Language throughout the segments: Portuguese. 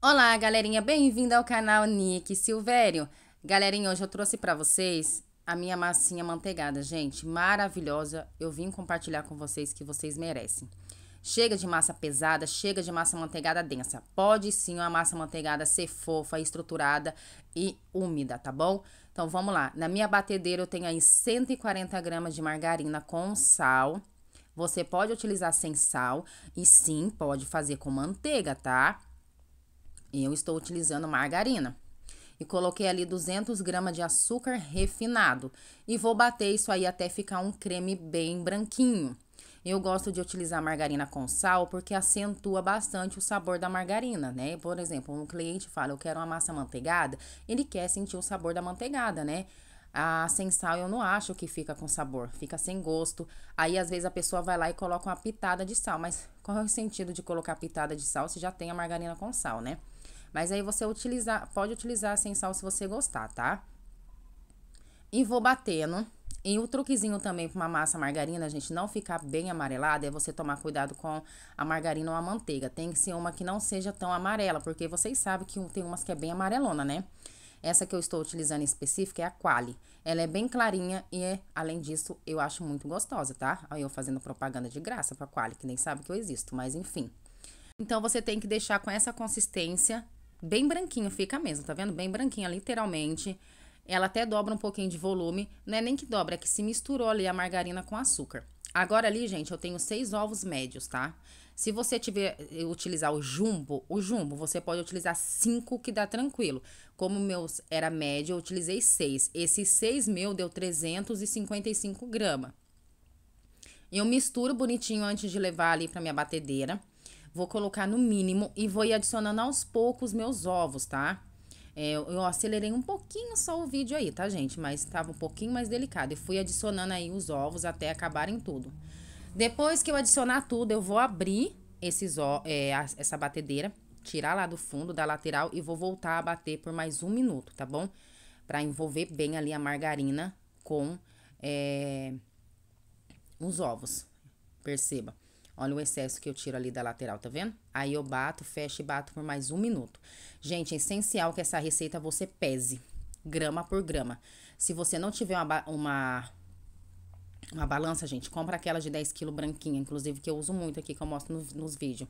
Olá, galerinha, bem-vindo ao canal Nick Silvério. Galerinha, hoje eu trouxe para vocês a minha massinha manteigada, gente, maravilhosa. Eu vim compartilhar com vocês que vocês merecem. Chega de massa pesada, chega de massa manteigada densa. Pode sim uma massa manteigada ser fofa, estruturada e úmida, tá bom? Então vamos lá. Na minha batedeira eu tenho aí 140 gramas de margarina com sal. Você pode utilizar sem sal e sim, pode fazer com manteiga, tá? eu estou utilizando margarina. E coloquei ali 200 gramas de açúcar refinado. E vou bater isso aí até ficar um creme bem branquinho. Eu gosto de utilizar margarina com sal porque acentua bastante o sabor da margarina, né? Por exemplo, um cliente fala, eu quero uma massa manteigada, ele quer sentir o sabor da manteigada, né? A ah, sem sal eu não acho que fica com sabor, fica sem gosto. Aí às vezes a pessoa vai lá e coloca uma pitada de sal, mas qual é o sentido de colocar pitada de sal se já tem a margarina com sal, né? Mas aí você utilizar, pode utilizar sem sal se você gostar, tá? E vou batendo. E o truquezinho também para uma massa margarina, a gente, não ficar bem amarelada, é você tomar cuidado com a margarina ou a manteiga. Tem que ser uma que não seja tão amarela, porque vocês sabem que tem umas que é bem amarelona, né? Essa que eu estou utilizando em específico é a Quali. Ela é bem clarinha e, é, além disso, eu acho muito gostosa, tá? Aí eu fazendo propaganda de graça pra Quali, que nem sabe que eu existo, mas enfim. Então, você tem que deixar com essa consistência Bem branquinho fica mesmo, tá vendo? Bem branquinha, literalmente. Ela até dobra um pouquinho de volume. Não é nem que dobra, é que se misturou ali a margarina com açúcar. Agora ali, gente, eu tenho seis ovos médios, tá? Se você tiver eh, utilizar o jumbo, o jumbo, você pode utilizar cinco que dá tranquilo. Como o meu era médio, eu utilizei seis. Esses seis meu deu 355 gramas. Eu misturo bonitinho antes de levar ali para minha batedeira. Vou colocar no mínimo e vou ir adicionando aos poucos meus ovos, tá? É, eu acelerei um pouquinho só o vídeo aí, tá, gente? Mas estava um pouquinho mais delicado. E fui adicionando aí os ovos até acabarem tudo. Depois que eu adicionar tudo, eu vou abrir esses, é, essa batedeira, tirar lá do fundo, da lateral e vou voltar a bater por mais um minuto, tá bom? Pra envolver bem ali a margarina com é, os ovos, perceba. Olha o excesso que eu tiro ali da lateral, tá vendo? Aí eu bato, fecho e bato por mais um minuto. Gente, é essencial que essa receita você pese, grama por grama. Se você não tiver uma, uma, uma balança, gente, compra aquela de 10 kg branquinha, inclusive que eu uso muito aqui, que eu mostro no, nos vídeos.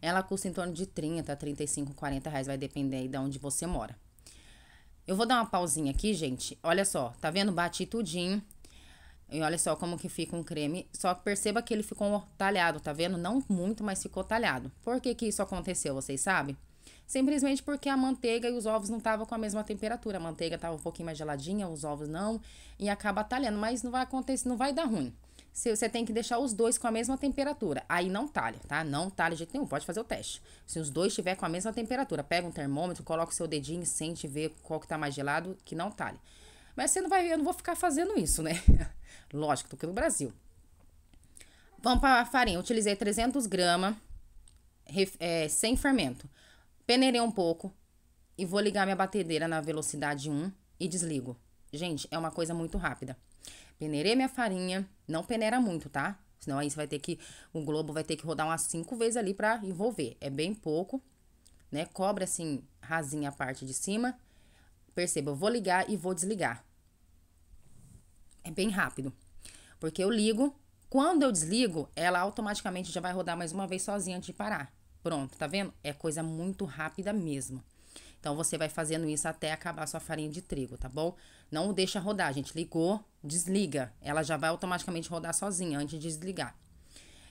Ela custa em torno de 30, 35, 40 reais, vai depender aí de onde você mora. Eu vou dar uma pausinha aqui, gente. Olha só, tá vendo? Bati tudinho. E olha só como que fica um creme. Só que perceba que ele ficou talhado, tá vendo? Não muito, mas ficou talhado. Por que que isso aconteceu, vocês sabem? Simplesmente porque a manteiga e os ovos não estavam com a mesma temperatura. A manteiga estava um pouquinho mais geladinha, os ovos não. E acaba talhando, mas não vai acontecer, não vai dar ruim. Se você tem que deixar os dois com a mesma temperatura. Aí não talha, tá? Não talha de jeito nenhum, pode fazer o teste. Se os dois estiver com a mesma temperatura, pega um termômetro, coloca o seu dedinho, sente, vê qual que tá mais gelado, que não talha. Mas você não vai, eu não vou ficar fazendo isso, né? Lógico, tô aqui no Brasil. Vamos para a farinha. utilizei 300 gramas é, sem fermento. Peneirei um pouco e vou ligar minha batedeira na velocidade 1 e desligo. Gente, é uma coisa muito rápida. Peneirei minha farinha. Não peneira muito, tá? Senão aí você vai ter que. O globo vai ter que rodar umas 5 vezes ali para envolver. É bem pouco, né? Cobre assim, rasinha a parte de cima. Perceba, eu vou ligar e vou desligar. É bem rápido. Porque eu ligo, quando eu desligo, ela automaticamente já vai rodar mais uma vez sozinha antes de parar. Pronto, tá vendo? É coisa muito rápida mesmo. Então você vai fazendo isso até acabar sua farinha de trigo, tá bom? Não deixa rodar, gente. Ligou, desliga. Ela já vai automaticamente rodar sozinha antes de desligar.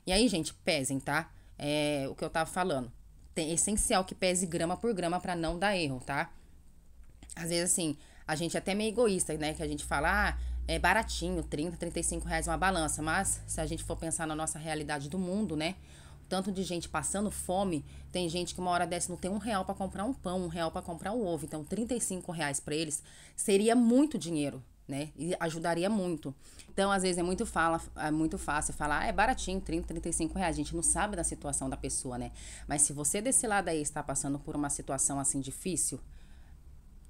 E aí, gente, pesem, tá? É o que eu tava falando. Tem, é essencial que pese grama por grama para não dar erro, tá? Às vezes, assim, a gente é até meio egoísta, né? Que a gente fala, ah, é baratinho, 30, 35 reais uma balança. Mas se a gente for pensar na nossa realidade do mundo, né? Tanto de gente passando fome, tem gente que uma hora dessa não tem um real para comprar um pão, um real para comprar um ovo. Então, 35 reais para eles seria muito dinheiro, né? E ajudaria muito. Então, às vezes é muito, fala, é muito fácil falar, ah, é baratinho, 30, 35 reais. A gente não sabe da situação da pessoa, né? Mas se você desse lado aí está passando por uma situação assim difícil,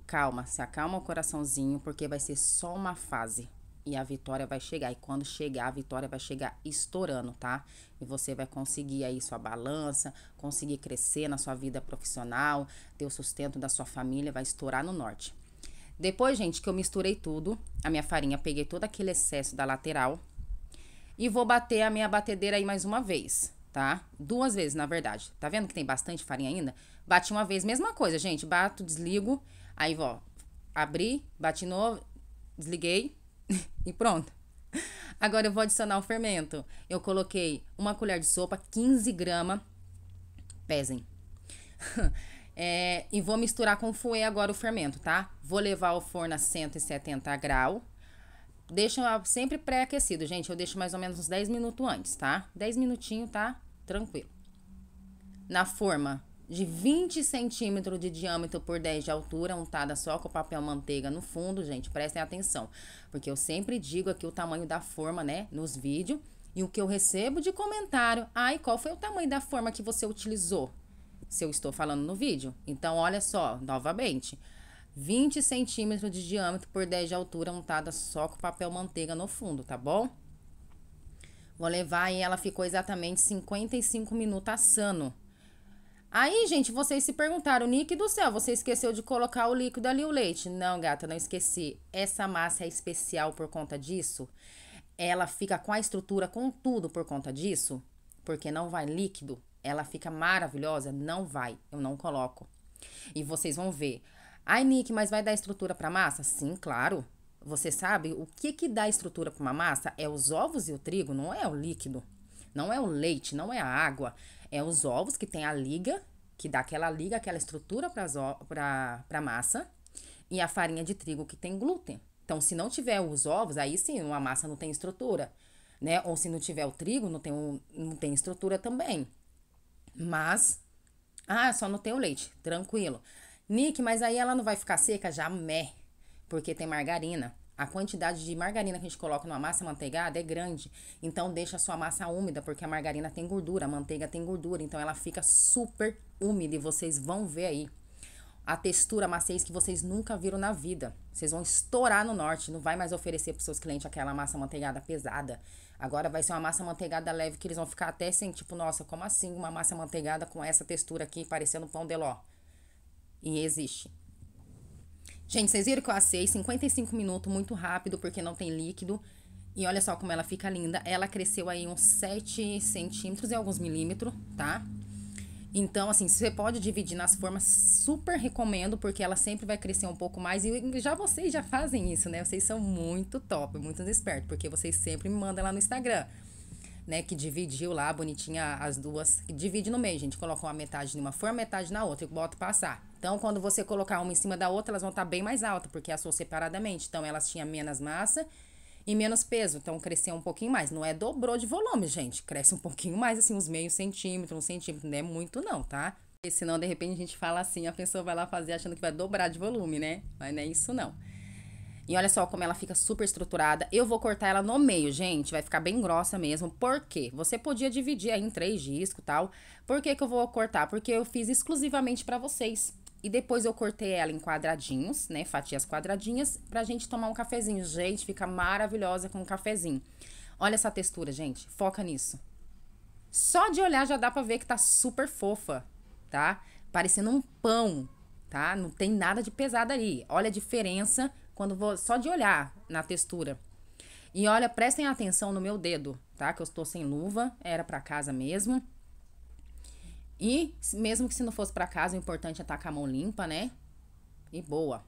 calma, se acalma o coraçãozinho, porque vai ser só uma fase e a vitória vai chegar. E quando chegar, a vitória vai chegar estourando, tá? E você vai conseguir aí sua balança, conseguir crescer na sua vida profissional, ter o sustento da sua família, vai estourar no norte. Depois, gente, que eu misturei tudo, a minha farinha, peguei todo aquele excesso da lateral e vou bater a minha batedeira aí mais uma vez, tá? Duas vezes, na verdade. Tá vendo que tem bastante farinha ainda? Bati uma vez, mesma coisa, gente. Bato, desligo, Aí, ó, abri, bati novo, desliguei e pronto. Agora eu vou adicionar o fermento. Eu coloquei uma colher de sopa, 15 gramas, pesem. é, e vou misturar com fouet agora o fermento, tá? Vou levar ao forno a 170 graus. Deixa sempre pré-aquecido, gente. Eu deixo mais ou menos uns 10 minutos antes, tá? 10 minutinhos, tá? Tranquilo. Na forma de 20 centímetros de diâmetro por 10 de altura, untada só com papel manteiga no fundo, gente, prestem atenção, porque eu sempre digo aqui o tamanho da forma, né, nos vídeos, e o que eu recebo de comentário, ai, ah, qual foi o tamanho da forma que você utilizou? Se eu estou falando no vídeo. Então, olha só, novamente, 20 centímetros de diâmetro por 10 de altura, untada só com papel manteiga no fundo, tá bom? Vou levar e ela ficou exatamente 55 minutos assando. Aí, gente, vocês se perguntaram, Nick do céu, você esqueceu de colocar o líquido ali, o leite. Não, gata, não esqueci. Essa massa é especial por conta disso. Ela fica com a estrutura, com tudo por conta disso. Porque não vai líquido. Ela fica maravilhosa. Não vai. Eu não coloco. E vocês vão ver. Ai, Nick, mas vai dar estrutura para massa? Sim, claro. Você sabe o que que dá estrutura para uma massa? É os ovos e o trigo, não é o líquido, não é o leite, não é a água é os ovos, que tem a liga, que dá aquela liga, aquela estrutura para a massa, e a farinha de trigo, que tem glúten. Então, se não tiver os ovos, aí sim, uma massa não tem estrutura, né? Ou se não tiver o trigo, não tem, um, não tem estrutura também. Mas, ah, só não tem o leite, tranquilo. Nick, mas aí ela não vai ficar seca? Jamais, porque tem margarina a quantidade de margarina que a gente coloca numa massa manteigada é grande, então deixa a sua massa úmida, porque a margarina tem gordura, a manteiga tem gordura, então ela fica super úmida e vocês vão ver aí a textura, a maciez que vocês nunca viram na vida. Vocês vão estourar no norte, não vai mais oferecer para seus clientes aquela massa manteigada pesada. Agora vai ser uma massa manteigada leve que eles vão ficar até sem, tipo, nossa, como assim uma massa manteigada com essa textura aqui parecendo pão de ló? E existe. Gente, vocês viram que eu assei 55 minutos muito rápido, porque não tem líquido. E olha só como ela fica linda. Ela cresceu aí uns 7 centímetros e alguns milímetros, tá? Então, assim, você pode dividir nas formas, super recomendo, porque ela sempre vai crescer um pouco mais. E já vocês já fazem isso, né? Vocês são muito top, muito espertos, porque vocês sempre me mandam lá no Instagram né, que dividiu lá bonitinha as duas, divide no meio, gente, coloca uma metade numa forma, metade na outra e bota passar. Então, quando você colocar uma em cima da outra, elas vão estar tá bem mais altas, porque assou separadamente. Então, elas tinham menos massa e menos peso, então cresceu um pouquinho mais. Não é dobrou de volume, gente, cresce um pouquinho mais, assim, uns meio centímetro, um centímetro, não é muito não, tá? Porque senão, de repente, a gente fala assim, a pessoa vai lá fazer achando que vai dobrar de volume, né? Mas não é isso não. E olha só como ela fica super estruturada. Eu vou cortar ela no meio, gente. Vai ficar bem grossa mesmo. Por quê? Você podia dividir aí em três discos e tal. Por que, que eu vou cortar? Porque eu fiz exclusivamente para vocês. E depois eu cortei ela em quadradinhos, né? Fatias quadradinhas, pra gente tomar um cafezinho. Gente, fica maravilhosa com um cafezinho. Olha essa textura, gente. Foca nisso. Só de olhar já dá pra ver que tá super fofa, tá? Parecendo um pão, tá? Não tem nada de pesado ali. Olha a diferença quando vou só de olhar na textura. E olha, prestem atenção no meu dedo, tá? Que eu estou sem luva, era para casa mesmo. E mesmo que se não fosse para casa, o importante é estar com a mão limpa, né? E boa.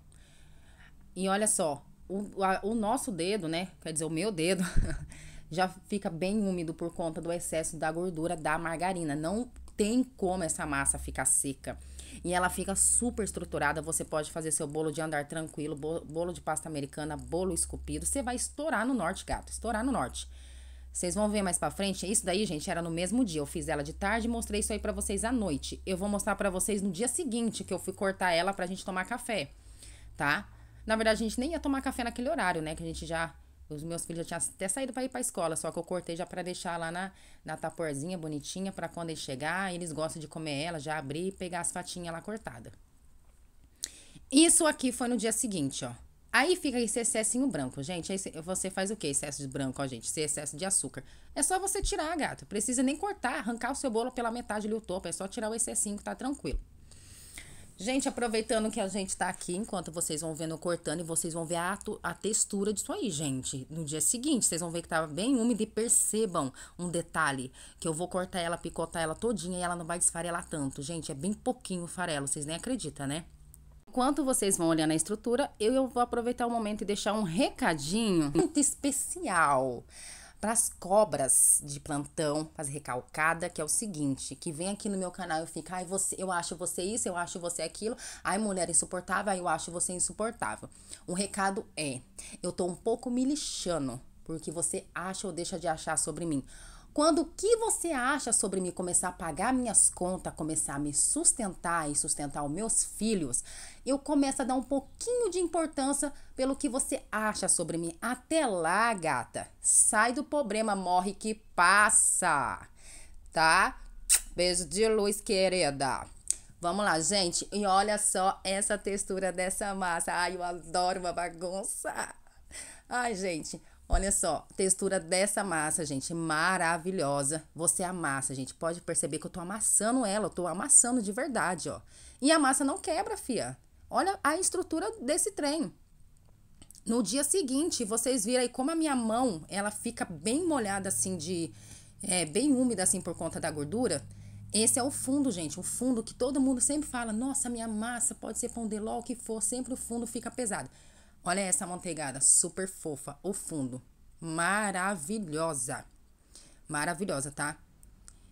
E olha só, o, a, o nosso dedo, né? Quer dizer, o meu dedo já fica bem úmido por conta do excesso da gordura da margarina. Não tem como essa massa ficar seca. E ela fica super estruturada. Você pode fazer seu bolo de andar tranquilo, bolo de pasta americana, bolo esculpido. Você vai estourar no norte, gato. Estourar no norte. Vocês vão ver mais para frente. Isso daí, gente, era no mesmo dia. Eu fiz ela de tarde e mostrei isso aí para vocês à noite. Eu vou mostrar para vocês no dia seguinte que eu fui cortar ela pra gente tomar café, tá? Na verdade, a gente nem ia tomar café naquele horário, né? Que a gente já os meus filhos já tinham até saído para ir para escola, só que eu cortei já para deixar lá na, na taporzinha bonitinha para quando eles chegar, eles gostam de comer ela, já abrir e pegar as fatinhas lá cortada. Isso aqui foi no dia seguinte, ó. Aí fica esse excessinho branco, gente. Aí você faz o que? Excesso de branco, ó, gente. Esse excesso de açúcar. É só você tirar, gato. Precisa nem cortar, arrancar o seu bolo pela metade ali o topo. É só tirar o excessinho que tá tranquilo. Gente, aproveitando que a gente tá aqui, enquanto vocês vão vendo cortando, e vocês vão ver a, a textura disso aí, gente. No dia seguinte, vocês vão ver que tava tá bem úmida e percebam um detalhe, que eu vou cortar ela, picotar ela todinha e ela não vai desfarelar tanto. Gente, é bem pouquinho o farelo, vocês nem acreditam, né? Enquanto vocês vão olhando a estrutura, eu vou aproveitar o momento e deixar um recadinho muito especial para as cobras de plantão, as recalcada, que é o seguinte, que vem aqui no meu canal e fica, ai, você, eu acho você isso, eu acho você aquilo, ai, mulher insuportável, ai, eu acho você insuportável. Um recado é, eu tô um pouco me lixando porque você acha ou deixa de achar sobre mim. Quando o que você acha sobre mim começar a pagar minhas contas, começar a me sustentar e sustentar os meus filhos, eu começo a dar um pouquinho de importância pelo que você acha sobre mim. Até lá, gata. Sai do problema, morre que passa. Tá? Beijo de luz, querida. Vamos lá, gente. E olha só essa textura dessa massa. Ai, eu adoro uma bagunça. Ai, gente. Olha só, textura dessa massa, gente, maravilhosa. Você amassa, gente, pode perceber que eu tô amassando ela, eu tô amassando de verdade, ó. E a massa não quebra, fia. Olha a estrutura desse trem. No dia seguinte, vocês viram aí como a minha mão, ela fica bem molhada assim de... É, bem úmida assim por conta da gordura. Esse é o fundo, gente, o fundo que todo mundo sempre fala, nossa, minha massa pode ser pão de ló, o que for, sempre o fundo fica pesado. Olha essa manteigada, super fofa, o fundo. Maravilhosa. Maravilhosa, tá?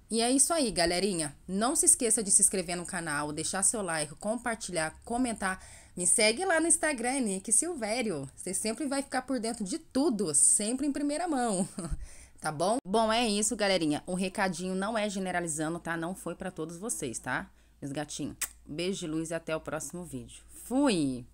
E é isso aí, galerinha. Não se esqueça de se inscrever no canal, deixar seu like, compartilhar, comentar. Me segue lá no Instagram, Nick Silvério. Você sempre vai ficar por dentro de tudo, sempre em primeira mão. tá bom? Bom, é isso, galerinha. O recadinho não é generalizando, tá? Não foi para todos vocês, tá? Meus gatinhos, beijo de luz e até o próximo vídeo. Fui!